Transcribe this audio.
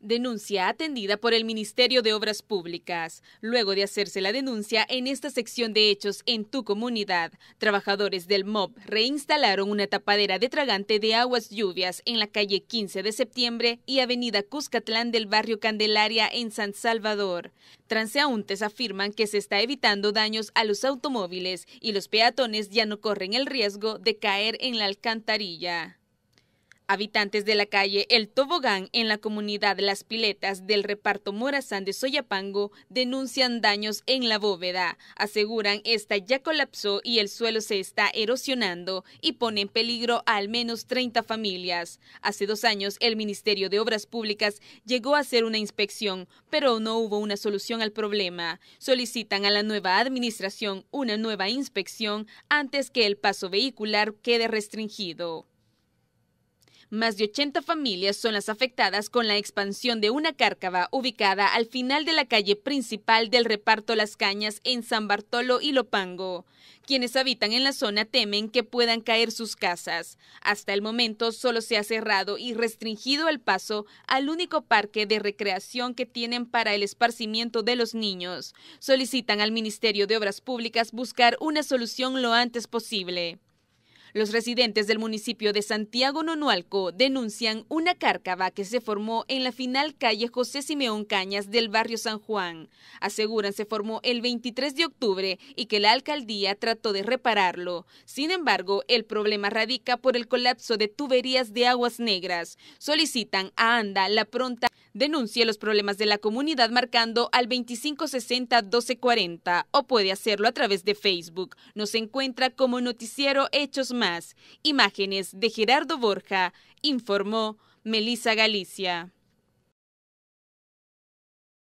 Denuncia atendida por el Ministerio de Obras Públicas. Luego de hacerse la denuncia en esta sección de hechos en tu comunidad, trabajadores del MOB reinstalaron una tapadera de tragante de aguas lluvias en la calle 15 de septiembre y avenida Cuscatlán del barrio Candelaria en San Salvador. Transeúntes afirman que se está evitando daños a los automóviles y los peatones ya no corren el riesgo de caer en la alcantarilla. Habitantes de la calle El Tobogán en la comunidad Las Piletas del reparto Morazán de Soyapango denuncian daños en la bóveda. Aseguran esta ya colapsó y el suelo se está erosionando y pone en peligro a al menos 30 familias. Hace dos años el Ministerio de Obras Públicas llegó a hacer una inspección, pero no hubo una solución al problema. Solicitan a la nueva administración una nueva inspección antes que el paso vehicular quede restringido. Más de 80 familias son las afectadas con la expansión de una cárcava ubicada al final de la calle principal del reparto Las Cañas en San Bartolo y Lopango. Quienes habitan en la zona temen que puedan caer sus casas. Hasta el momento solo se ha cerrado y restringido el paso al único parque de recreación que tienen para el esparcimiento de los niños. Solicitan al Ministerio de Obras Públicas buscar una solución lo antes posible. Los residentes del municipio de Santiago Nonualco denuncian una cárcava que se formó en la final calle José Simeón Cañas del barrio San Juan. Aseguran se formó el 23 de octubre y que la alcaldía trató de repararlo. Sin embargo, el problema radica por el colapso de tuberías de aguas negras. Solicitan a ANDA la pronta Denuncie los problemas de la comunidad marcando al 2560-1240 o puede hacerlo a través de Facebook. Nos encuentra como Noticiero Hechos Más. Imágenes de Gerardo Borja, informó Melisa Galicia.